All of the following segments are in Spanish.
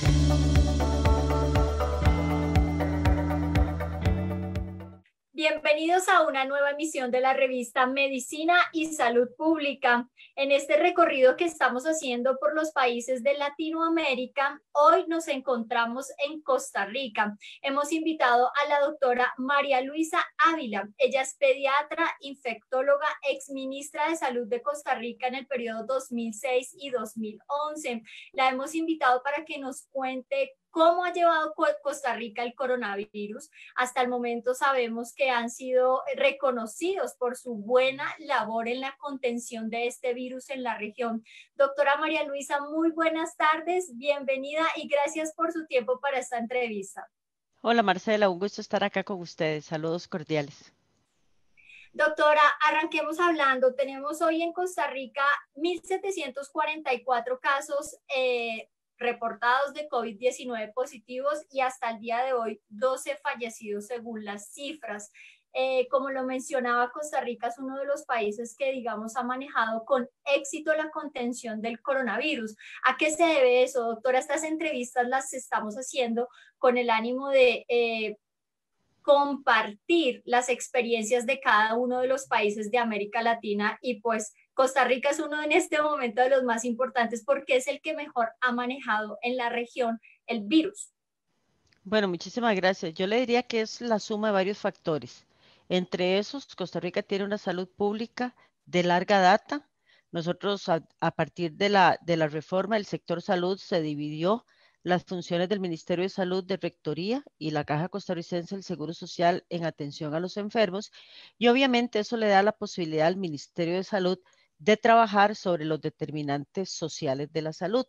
Thank you. Bienvenidos a una nueva emisión de la revista Medicina y Salud Pública. En este recorrido que estamos haciendo por los países de Latinoamérica, hoy nos encontramos en Costa Rica. Hemos invitado a la doctora María Luisa Ávila. Ella es pediatra, infectóloga, exministra de Salud de Costa Rica en el periodo 2006 y 2011. La hemos invitado para que nos cuente cómo ha llevado Costa Rica el coronavirus. Hasta el momento sabemos que han sido reconocidos por su buena labor en la contención de este virus en la región. Doctora María Luisa, muy buenas tardes, bienvenida y gracias por su tiempo para esta entrevista. Hola Marcela, un gusto estar acá con ustedes. Saludos cordiales. Doctora, arranquemos hablando. Tenemos hoy en Costa Rica 1.744 casos eh, reportados de COVID-19 positivos y hasta el día de hoy 12 fallecidos según las cifras. Eh, como lo mencionaba, Costa Rica es uno de los países que, digamos, ha manejado con éxito la contención del coronavirus. ¿A qué se debe eso, doctora? Estas entrevistas las estamos haciendo con el ánimo de eh, compartir las experiencias de cada uno de los países de América Latina y pues Costa Rica es uno en este momento de los más importantes porque es el que mejor ha manejado en la región el virus. Bueno, muchísimas gracias. Yo le diría que es la suma de varios factores. Entre esos, Costa Rica tiene una salud pública de larga data. Nosotros a, partir de la, de la reforma del sector salud se dividió las funciones del Ministerio de Salud de Rectoría y la Caja Costarricense del Seguro Social en atención a los enfermos. Y obviamente eso le da la posibilidad al Ministerio de Salud de trabajar sobre los determinantes sociales de la salud.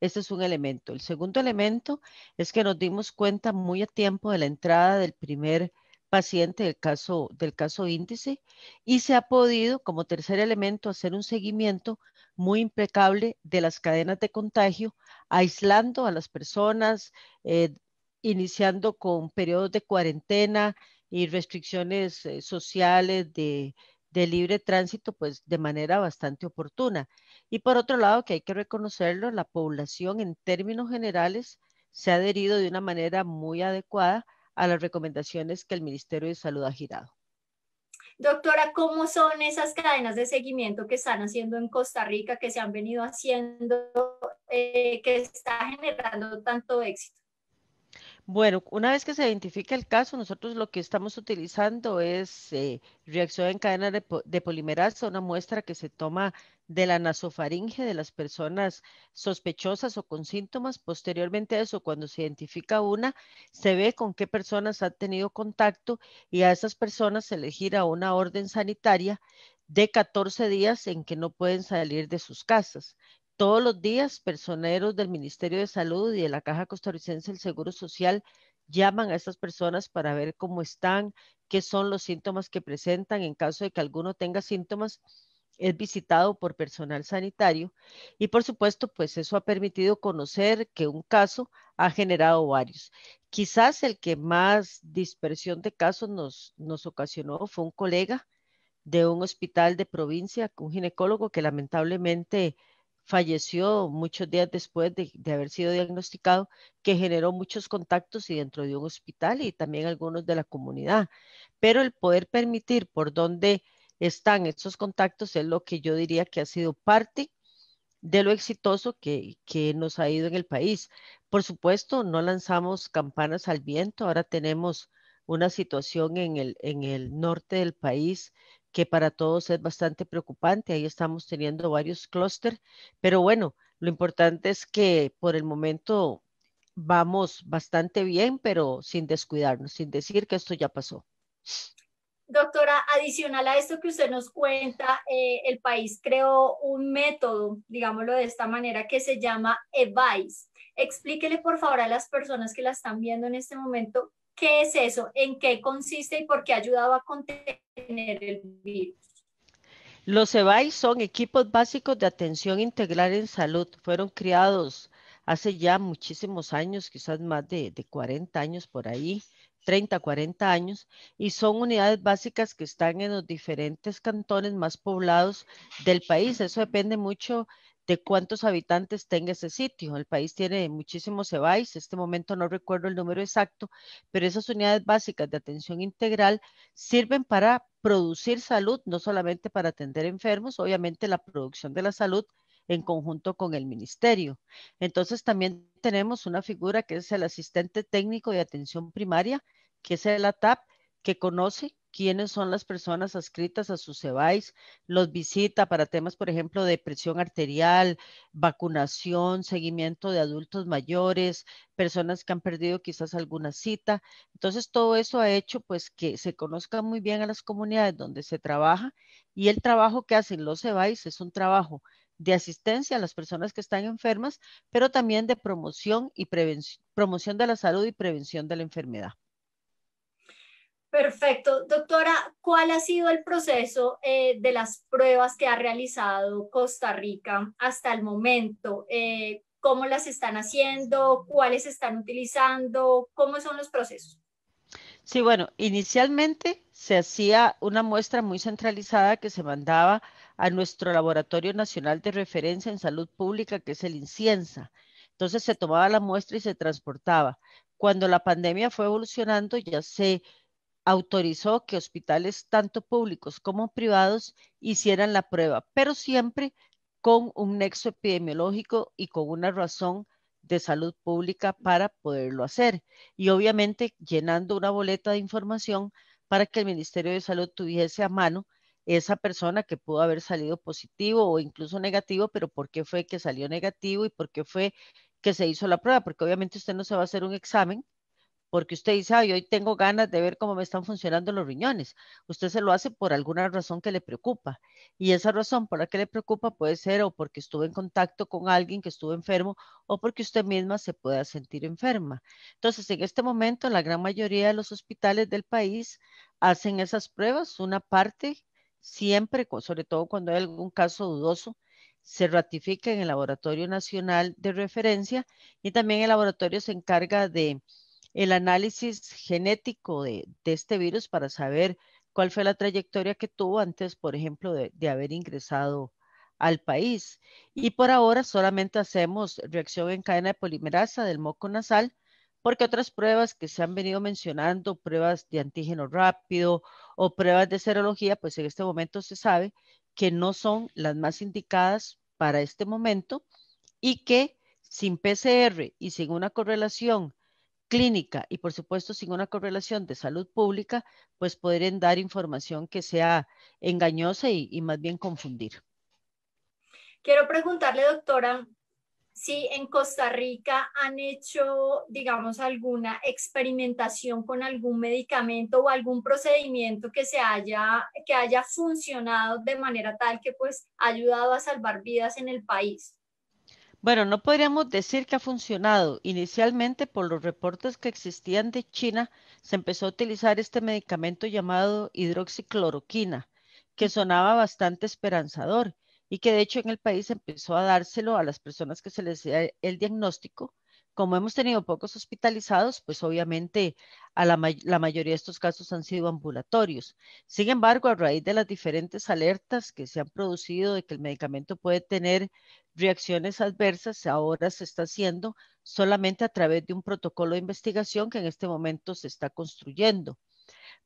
Este es un elemento. El segundo elemento es que nos dimos cuenta muy a tiempo de la entrada del primer paciente del caso, del caso índice y se ha podido, como tercer elemento, hacer un seguimiento muy impecable de las cadenas de contagio, aislando a las personas, eh, iniciando con periodos de cuarentena y restricciones eh, sociales de, de libre tránsito, pues de manera bastante oportuna. Y por otro lado, que hay que reconocerlo, la población en términos generales se ha adherido de una manera muy adecuada a las recomendaciones que el Ministerio de Salud ha girado. Doctora, ¿cómo son esas cadenas de seguimiento que están haciendo en Costa Rica, que se han venido haciendo, eh, que está generando tanto éxito? Bueno, una vez que se identifica el caso, nosotros lo que estamos utilizando es eh, reacción en cadena de, polimerasa, una muestra que se toma de la nasofaringe de las personas sospechosas o con síntomas. Posteriormente a eso, cuando se identifica una, se ve con qué personas ha tenido contacto y a esas personas se le gira una orden sanitaria de 14 días en que no pueden salir de sus casas. Todos los días, personeros del Ministerio de Salud y de la Caja Costarricense del Seguro Social llaman a estas personas para ver cómo están, qué son los síntomas que presentan. En caso de que alguno tenga síntomas, es visitado por personal sanitario y por supuesto, pues eso ha permitido conocer que un caso ha generado varios. Quizás el que más dispersión de casos nos, nos ocasionó fue un colega de un hospital de provincia, un ginecólogo que lamentablemente falleció muchos días después de, haber sido diagnosticado, que generó muchos contactos y dentro de un hospital y también algunos de la comunidad. Pero el poder permitir por dónde están estos contactos es lo que yo diría que ha sido parte de lo exitoso que, que nos ha ido en el país. Por supuesto, no lanzamos campanas al viento, ahora tenemos una situación en el, en el norte del país que para todos es bastante preocupante. Ahí estamos teniendo varios clústeres, pero bueno, lo importante es que por el momento vamos bastante bien, pero sin descuidarnos, sin decir que esto ya pasó. Doctora, adicional a esto que usted nos cuenta, eh, el país creó un método, digámoslo de esta manera, que se llama EVICE. Explíquele, por favor, a las personas que la están viendo en este momento, qué es eso, en qué consiste y por qué ha ayudado a contener el virus. Los EBAI son equipos básicos de atención integral en salud. Fueron criados hace ya muchísimos años, quizás más de, de 40 años por ahí, 30, 40 años, y son unidades básicas que están en los diferentes cantones más poblados del país. Eso depende mucho de cuántos habitantes tenga ese sitio. El país tiene muchísimos en este momento no recuerdo el número exacto, pero esas unidades básicas de atención integral sirven para producir salud, no solamente para atender enfermos, obviamente la producción de la salud en conjunto con el ministerio. Entonces también tenemos una figura que es el asistente técnico de atención primaria, que es el ATAP, que conoce quiénes son las personas adscritas a su CEBAIS, los visita para temas, por ejemplo, de presión arterial, vacunación, seguimiento de adultos mayores, personas que han perdido quizás alguna cita. Entonces, todo eso ha hecho pues que se conozca muy bien a las comunidades donde se trabaja y el trabajo que hacen los CEBAIS es un trabajo de asistencia a las personas que están enfermas, pero también de promoción y promoción de la salud y prevención de la enfermedad. Perfecto. Doctora, ¿cuál ha sido el proceso eh, de las pruebas que ha realizado Costa Rica hasta el momento? Eh, ¿Cómo las están haciendo? ¿Cuáles están utilizando? ¿Cómo son los procesos? Sí, bueno, inicialmente se hacía una muestra muy centralizada que se mandaba a nuestro Laboratorio Nacional de Referencia en Salud Pública, que es el INCIENSA. Entonces se tomaba la muestra y se transportaba. Cuando la pandemia fue evolucionando, ya se autorizó que hospitales tanto públicos como privados hicieran la prueba, pero siempre con un nexo epidemiológico y con una razón de salud pública para poderlo hacer. Y obviamente llenando una boleta de información para que el Ministerio de Salud tuviese a mano esa persona que pudo haber salido positivo o incluso negativo, pero por qué fue que salió negativo y por qué fue que se hizo la prueba, porque obviamente usted no se va a hacer un examen porque usted dice, ay, hoy tengo ganas de ver cómo me están funcionando los riñones. Usted se lo hace por alguna razón que le preocupa. Y esa razón por la que le preocupa puede ser o porque estuvo en contacto con alguien que estuvo enfermo o porque usted misma se pueda sentir enferma. Entonces, en este momento, la gran mayoría de los hospitales del país hacen esas pruebas. Una parte siempre, sobre todo cuando hay algún caso dudoso, se ratifica en el Laboratorio Nacional de Referencia y también el laboratorio se encarga de el análisis genético de, este virus para saber cuál fue la trayectoria que tuvo antes, por ejemplo, de, de, haber ingresado al país. Y por ahora solamente hacemos reacción en cadena de polimerasa del moco nasal, porque otras pruebas que se han venido mencionando, pruebas de antígeno rápido o pruebas de serología, pues en este momento se sabe que no son las más indicadas para este momento y que sin PCR y sin una correlación clínica y por supuesto sin una correlación de salud pública, pues podrían dar información que sea engañosa y, más bien confundir. Quiero preguntarle, doctora, si en Costa Rica han hecho, digamos, alguna experimentación con algún medicamento o algún procedimiento que se haya, que haya funcionado de manera tal que pues ha ayudado a salvar vidas en el país. Bueno, no podríamos decir que ha funcionado. Inicialmente, por los reportes que existían de China, se empezó a utilizar este medicamento llamado hidroxicloroquina, que sonaba bastante esperanzador y que de hecho en el país empezó a dárselo a las personas que se les hacía el diagnóstico como hemos tenido pocos hospitalizados, pues obviamente la, la, mayoría de estos casos han sido ambulatorios. Sin embargo, a raíz de las diferentes alertas que se han producido de que el medicamento puede tener reacciones adversas, ahora se está haciendo solamente a través de un protocolo de investigación que en este momento se está construyendo.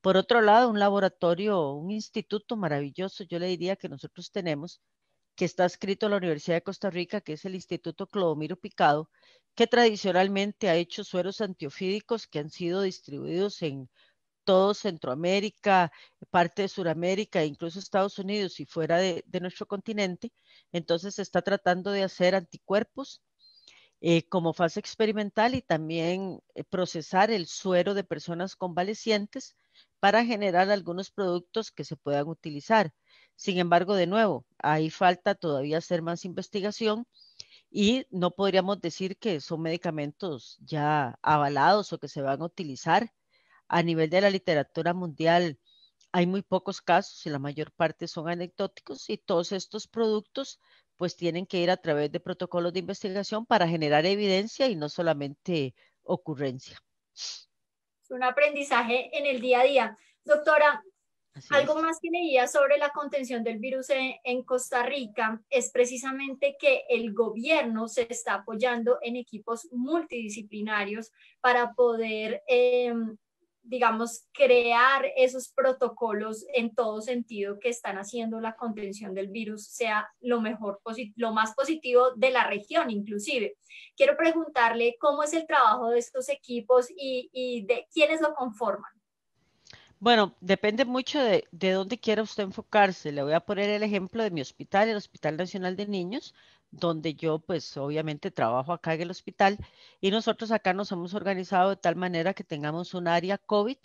Por otro lado, un laboratorio, un instituto maravilloso, yo le diría que nosotros tenemos, que está escrito en la Universidad de Costa Rica, que es el Instituto Clodomiro Picado, que tradicionalmente ha hecho sueros antiofídicos que han sido distribuidos en todo Centroamérica, parte de Sudamérica, e incluso Estados Unidos y fuera de, nuestro continente. Entonces está tratando de hacer anticuerpos eh, como fase experimental y también eh, procesar el suero de personas convalecientes para generar algunos productos que se puedan utilizar. Sin embargo, de nuevo, hay falta todavía hacer más investigación y no podríamos decir que son medicamentos ya avalados o que se van a utilizar. A nivel de la literatura mundial hay muy pocos casos y la mayor parte son anecdóticos y todos estos productos pues tienen que ir a través de protocolos de investigación para generar evidencia y no solamente ocurrencia. Es un aprendizaje en el día a día. Doctora, algo más que leía sobre la contención del virus en, Costa Rica es precisamente que el gobierno se está apoyando en equipos multidisciplinarios para poder, em, digamos, crear esos protocolos en todo sentido que están haciendo la contención del virus sea lo mejor, lo más positivo de la región inclusive. Quiero preguntarle cómo es el trabajo de estos equipos y de quiénes lo conforman. Bueno, depende mucho de, de, dónde quiera usted enfocarse. Le voy a poner el ejemplo de mi hospital, el Hospital Nacional de Niños, donde yo pues obviamente trabajo acá en el hospital y nosotros acá nos hemos organizado de tal manera que tengamos un área COVID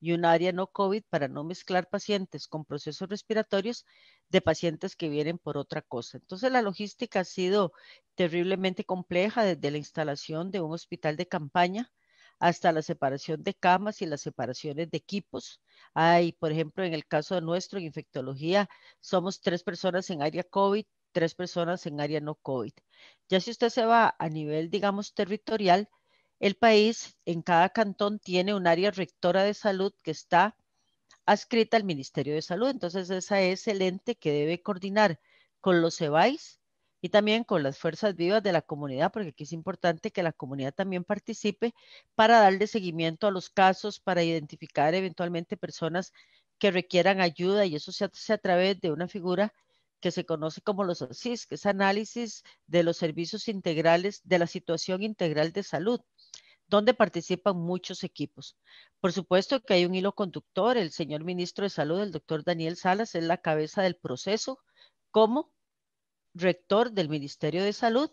y un área no COVID para no mezclar pacientes con procesos respiratorios de pacientes que vienen por otra cosa. Entonces la logística ha sido terriblemente compleja desde la instalación de un hospital de campaña hasta la separación de camas y las separaciones de equipos. Hay, por ejemplo, en el caso de nuestro en infectología, somos tres personas en área COVID, tres personas en área no COVID. Ya si usted se va a nivel, digamos, territorial, el país en cada cantón tiene un área rectora de salud que está adscrita al Ministerio de Salud. Entonces, esa es el ente que debe coordinar con los EBAIS y también con las fuerzas vivas de la comunidad, porque aquí es importante que la comunidad también participe para darle seguimiento a los casos, para identificar eventualmente personas que requieran ayuda y eso se hace a través de una figura que se conoce como los ASIS, que es análisis de los servicios integrales de la situación integral de salud, donde participan muchos equipos. Por supuesto que hay un hilo conductor, el señor ministro de Salud, el doctor Daniel Salas, es la cabeza del proceso, como rector del Ministerio de Salud,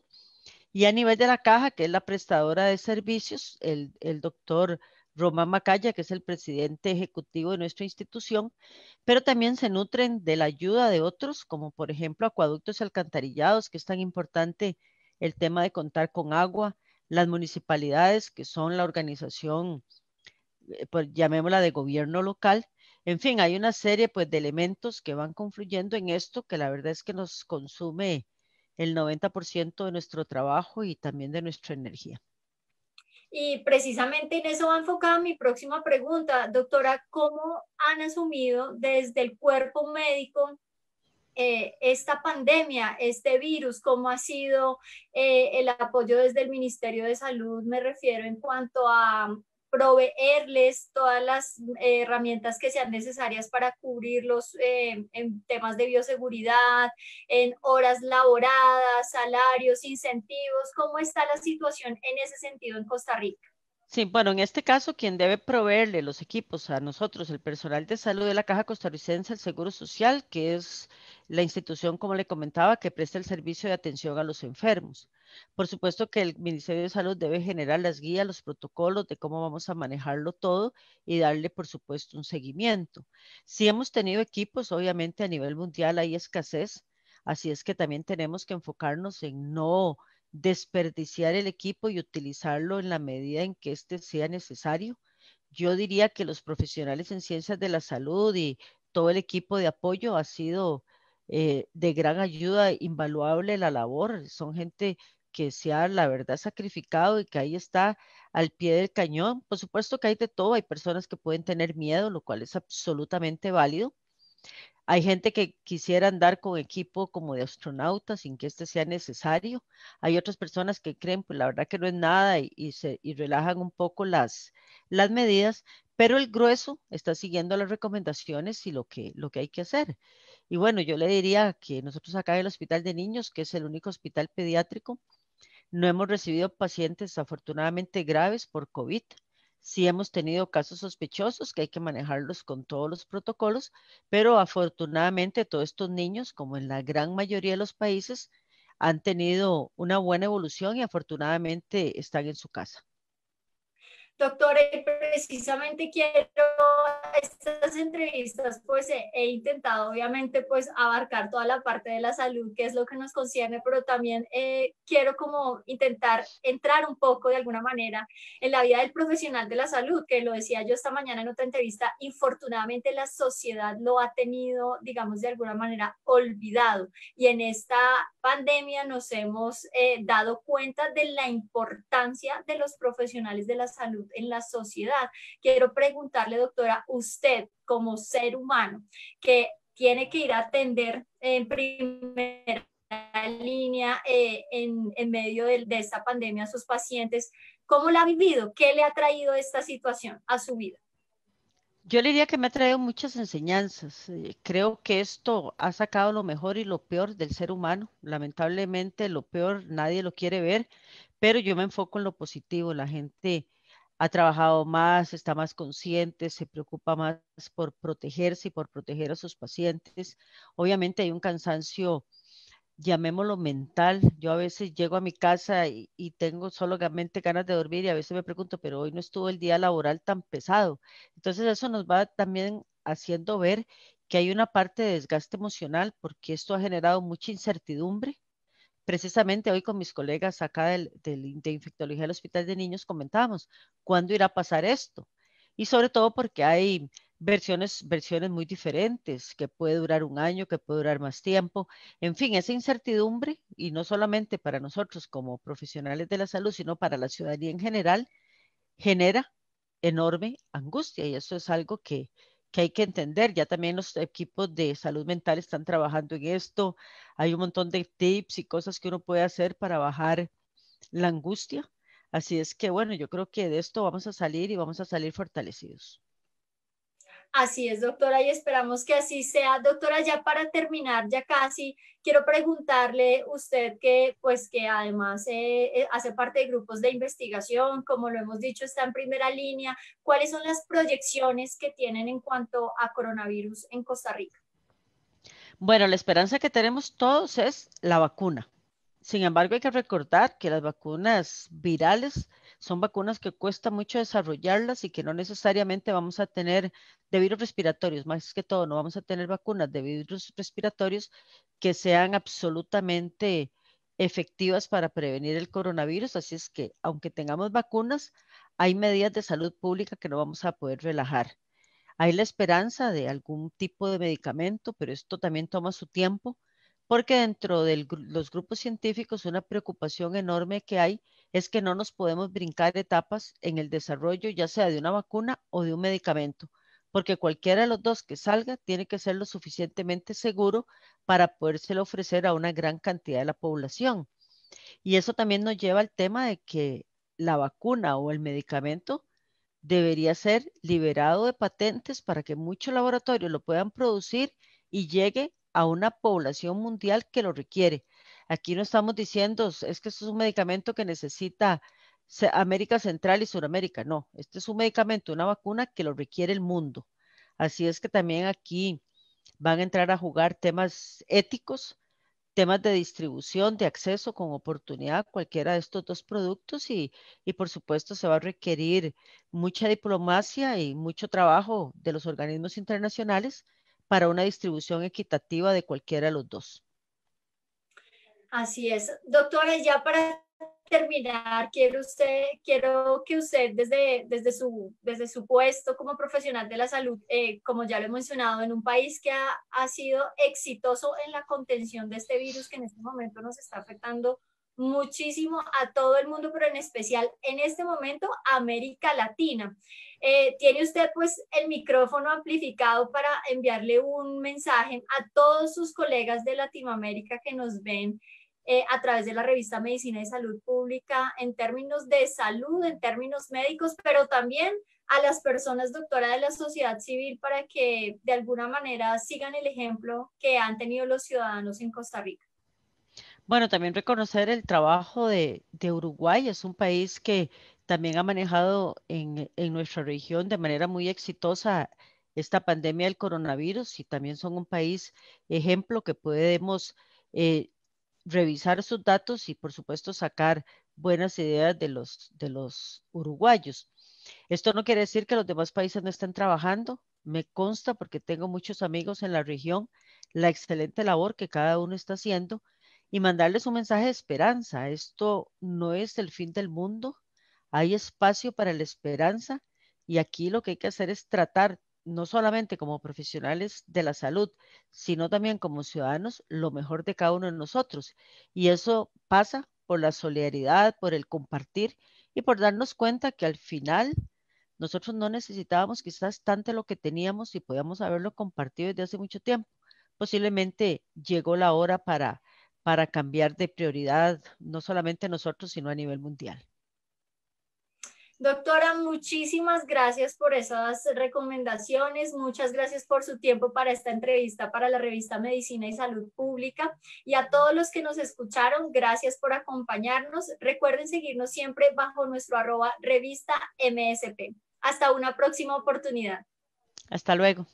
y a nivel de la caja, que es la prestadora de servicios, el, doctor Román Macaya, que es el presidente ejecutivo de nuestra institución, pero también se nutren de la ayuda de otros, como por ejemplo acueductos y alcantarillados, que es tan importante el tema de contar con agua, las municipalidades, que son la organización, eh, pues, llamémosla de gobierno local, en fin, hay una serie pues de elementos que van confluyendo en esto que la verdad es que nos consume el 90% de nuestro trabajo y también de nuestra energía. Y precisamente en eso va enfocada mi próxima pregunta, doctora, ¿cómo han asumido desde el cuerpo médico eh, esta pandemia, este virus, cómo ha sido eh, el apoyo desde el Ministerio de Salud, me refiero en cuanto a proveerles todas las eh, herramientas que sean necesarias para cubrirlos eh, en temas de bioseguridad, en horas laboradas, salarios, incentivos. ¿Cómo está la situación en ese sentido en Costa Rica? Sí, bueno, en este caso, quien debe proveerle los equipos a nosotros, el personal de salud de la Caja Costarricense el Seguro Social, que es la institución, como le comentaba, que presta el servicio de atención a los enfermos. Por supuesto que el Ministerio de Salud debe generar las guías, los protocolos de cómo vamos a manejarlo todo y darle, por supuesto, un seguimiento. Si hemos tenido equipos, obviamente a nivel mundial hay escasez, así es que también tenemos que enfocarnos en no desperdiciar el equipo y utilizarlo en la medida en que éste sea necesario. Yo diría que los profesionales en ciencias de la salud y todo el equipo de apoyo ha sido eh, de gran ayuda, invaluable la labor. Son gente que se la verdad, sacrificado y que ahí está al pie del cañón. Por supuesto que hay de todo, hay personas que pueden tener miedo, lo cual es absolutamente válido. Hay gente que quisiera andar con equipo como de astronauta sin que este sea necesario. Hay otras personas que creen, pues la verdad que no es nada y, se, relajan un poco las, las medidas, pero el grueso está siguiendo las recomendaciones y lo que, lo que hay que hacer. Y bueno, yo le diría que nosotros acá en el Hospital de Niños, que es el único hospital pediátrico, no hemos recibido pacientes afortunadamente graves por COVID. Sí hemos tenido casos sospechosos que hay que manejarlos con todos los protocolos, pero afortunadamente todos estos niños, como en la gran mayoría de los países, han tenido una buena evolución y afortunadamente están en su casa. Doctora, precisamente quiero estas entrevistas, pues he, intentado obviamente pues abarcar toda la parte de la salud, que es lo que nos concierne, pero también eh, quiero como intentar entrar un poco de alguna manera en la vida del profesional de la salud, que lo decía yo esta mañana en otra entrevista, infortunadamente la sociedad lo ha tenido, digamos, de alguna manera olvidado. Y en esta pandemia nos hemos eh, dado cuenta de la importancia de los profesionales de la salud en la sociedad. Quiero preguntarle, doctora, usted como ser humano que tiene que ir a atender en primera línea eh, en, medio de, de esta pandemia a sus pacientes, ¿cómo la ha vivido? ¿Qué le ha traído esta situación a su vida? Yo le diría que me ha traído muchas enseñanzas. Eh, creo que esto ha sacado lo mejor y lo peor del ser humano. Lamentablemente lo peor nadie lo quiere ver, pero yo me enfoco en lo positivo. La gente ha trabajado más, está más consciente, se preocupa más por protegerse y por proteger a sus pacientes. Obviamente hay un cansancio, llamémoslo mental. Yo a veces llego a mi casa y, tengo solamente ganas de dormir y a veces me pregunto, pero hoy no estuvo el día laboral tan pesado. Entonces eso nos va también haciendo ver que hay una parte de desgaste emocional porque esto ha generado mucha incertidumbre Precisamente hoy con mis colegas acá del, de infectología del Hospital de Niños comentábamos cuándo irá a pasar esto. Y sobre todo porque hay versiones, versiones muy diferentes, que puede durar un año, que puede durar más tiempo. En fin, esa incertidumbre, y no solamente para nosotros como profesionales de la salud, sino para la ciudadanía en general, genera enorme angustia y eso es algo que, que hay que entender. Ya también los equipos de salud mental están trabajando en esto. Hay un montón de tips y cosas que uno puede hacer para bajar la angustia. Así es que, bueno, yo creo que de esto vamos a salir y vamos a salir fortalecidos. Así es, doctora, y esperamos que así sea. Doctora, ya para terminar, ya casi, quiero preguntarle usted que, pues, que además eh, eh, hace parte de grupos de investigación, como lo hemos dicho, está en primera línea. ¿Cuáles son las proyecciones que tienen en cuanto a coronavirus en Costa Rica? Bueno, la esperanza que tenemos todos es la vacuna. Sin embargo, hay que recordar que las vacunas virales son vacunas que cuesta mucho desarrollarlas y que no necesariamente vamos a tener de virus respiratorios, más que todo, no vamos a tener vacunas de virus respiratorios que sean absolutamente efectivas para prevenir el coronavirus. Así es que, aunque tengamos vacunas, hay medidas de salud pública que no vamos a poder relajar. Hay la esperanza de algún tipo de medicamento, pero esto también toma su tiempo porque dentro de los grupos científicos una preocupación enorme que hay es que no nos podemos brincar etapas en el desarrollo, ya sea de una vacuna o de un medicamento, porque cualquiera de los dos que salga tiene que ser lo suficientemente seguro para podérselo ofrecer a una gran cantidad de la población. Y eso también nos lleva al tema de que la vacuna o el medicamento debería ser liberado de patentes para que muchos laboratorios lo puedan producir y llegue a una población mundial que lo requiere. Aquí no estamos diciendo, es que esto es un medicamento que necesita América Central y Sudamérica, no, este es un medicamento, una vacuna que lo requiere el mundo. Así es que también aquí van a entrar a jugar temas éticos, temas de distribución, de acceso con oportunidad cualquiera de estos dos productos y, por supuesto se va a requerir mucha diplomacia y mucho trabajo de los organismos internacionales para una distribución equitativa de cualquiera de los dos. Así es. Doctora, ya para terminar, quiero, usted, quiero que usted desde, desde, su, desde su puesto como profesional de la salud, eh, como ya lo he mencionado, en un país que ha, ha sido exitoso en la contención de este virus que en este momento nos está afectando muchísimo a todo el mundo, pero en especial en este momento América Latina. Eh, tiene usted pues el micrófono amplificado para enviarle un mensaje a todos sus colegas de Latinoamérica que nos ven eh, a través de la revista Medicina y Salud Pública en términos de salud, en términos médicos, pero también a las personas doctoras de la sociedad civil para que de alguna manera sigan el ejemplo que han tenido los ciudadanos en Costa Rica. Bueno, también reconocer el trabajo de, Uruguay, es un país que también ha manejado en, nuestra región de manera muy exitosa esta pandemia del coronavirus y también son un país ejemplo que podemos eh, revisar sus datos y por supuesto sacar buenas ideas de los, de los uruguayos. Esto no quiere decir que los demás países no estén trabajando, me consta porque tengo muchos amigos en la región, la excelente labor que cada uno está haciendo y mandarles un mensaje de esperanza. Esto no es el fin del mundo, hay espacio para la esperanza y aquí lo que hay que hacer es tratar no solamente como profesionales de la salud, sino también como ciudadanos, lo mejor de cada uno de nosotros. Y eso pasa por la solidaridad, por el compartir y por darnos cuenta que al final nosotros no necesitábamos quizás tanto lo que teníamos y podíamos haberlo compartido desde hace mucho tiempo. Posiblemente llegó la hora para para cambiar de prioridad, no solamente nosotros, sino a nivel mundial. Doctora, muchísimas gracias por esas recomendaciones, muchas gracias por su tiempo para esta entrevista para la revista Medicina y Salud Pública y a todos los que nos escucharon, gracias por acompañarnos. Recuerden seguirnos siempre bajo nuestro arroba revista MSP. Hasta una próxima oportunidad. Hasta luego.